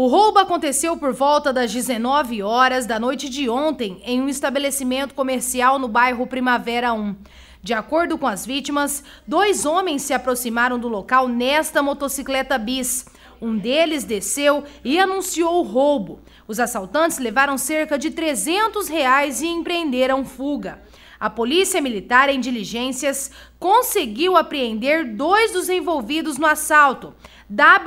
O roubo aconteceu por volta das 19 horas da noite de ontem em um estabelecimento comercial no bairro Primavera 1. De acordo com as vítimas, dois homens se aproximaram do local nesta motocicleta bis. Um deles desceu e anunciou o roubo. Os assaltantes levaram cerca de 300 reais e empreenderam fuga. A polícia militar, em diligências, conseguiu apreender dois dos envolvidos no assalto.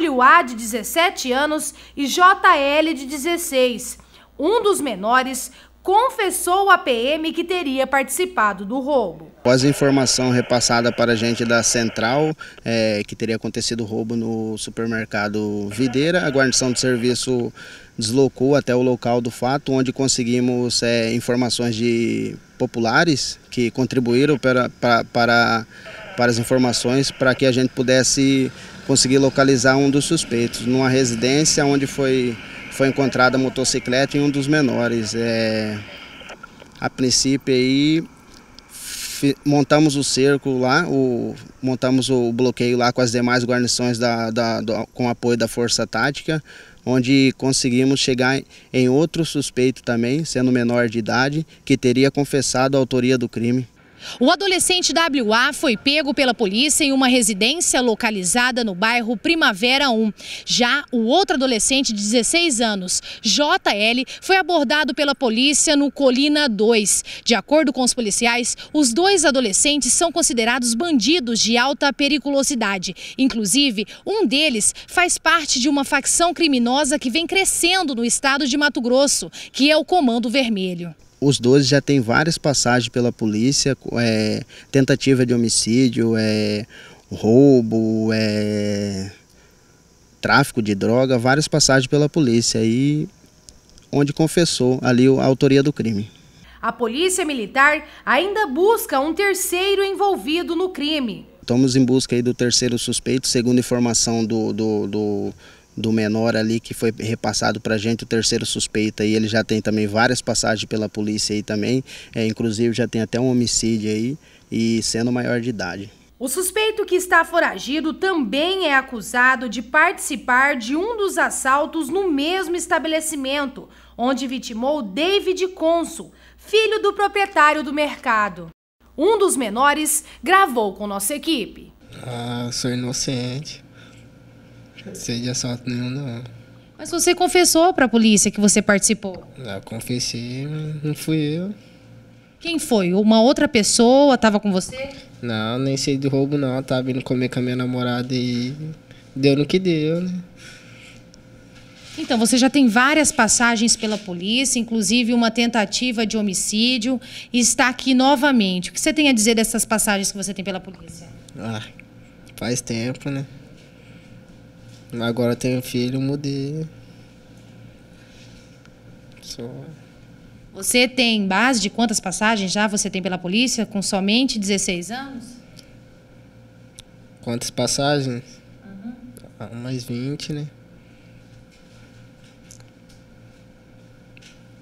WA de 17 anos e JL de 16. Um dos menores confessou à PM que teria participado do roubo. Após a informação repassada para a gente da central, é, que teria acontecido roubo no supermercado Videira, a guarnição de serviço deslocou até o local do fato, onde conseguimos é, informações de populares que contribuíram para, para, para para as informações para que a gente pudesse conseguir localizar um dos suspeitos numa residência onde foi, foi encontrada a motocicleta em um dos menores. É, a princípio aí montamos o cerco lá, o, montamos o bloqueio lá com as demais guarnições da, da, do, com apoio da Força Tática, onde conseguimos chegar em outro suspeito também, sendo menor de idade, que teria confessado a autoria do crime. O adolescente WA foi pego pela polícia em uma residência localizada no bairro Primavera 1. Já o outro adolescente de 16 anos, JL, foi abordado pela polícia no Colina 2. De acordo com os policiais, os dois adolescentes são considerados bandidos de alta periculosidade. Inclusive, um deles faz parte de uma facção criminosa que vem crescendo no estado de Mato Grosso, que é o Comando Vermelho os 12 já tem várias passagens pela polícia, é, tentativa de homicídio, é, roubo, é, tráfico de droga, várias passagens pela polícia e onde confessou ali a autoria do crime. A polícia militar ainda busca um terceiro envolvido no crime. Estamos em busca aí do terceiro suspeito, segundo informação do, do, do do menor ali que foi repassado para gente, o terceiro suspeito aí, ele já tem também várias passagens pela polícia aí também, é, inclusive já tem até um homicídio aí e sendo maior de idade. O suspeito que está foragido também é acusado de participar de um dos assaltos no mesmo estabelecimento, onde vitimou David Consul, filho do proprietário do mercado. Um dos menores gravou com nossa equipe. Ah, sou inocente sei de assalto nenhum, não. Mas você confessou para a polícia que você participou? Não, ah, confessei, não fui eu. Quem foi? Uma outra pessoa estava com você? Não, nem sei de roubo, não. Eu tava indo comer com a minha namorada e deu no que deu, né? Então, você já tem várias passagens pela polícia, inclusive uma tentativa de homicídio, e está aqui novamente. O que você tem a dizer dessas passagens que você tem pela polícia? Ah, faz tempo, né? Agora tenho filho, mudei. Só. Você tem base de quantas passagens já você tem pela polícia com somente 16 anos? Quantas passagens? Uhum. Ah, mais 20, né?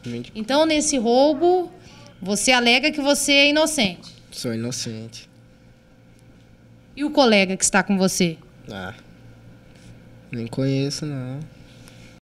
20. Então, nesse roubo, você alega que você é inocente? Sou inocente. E o colega que está com você? Ah. Nem conheço, não.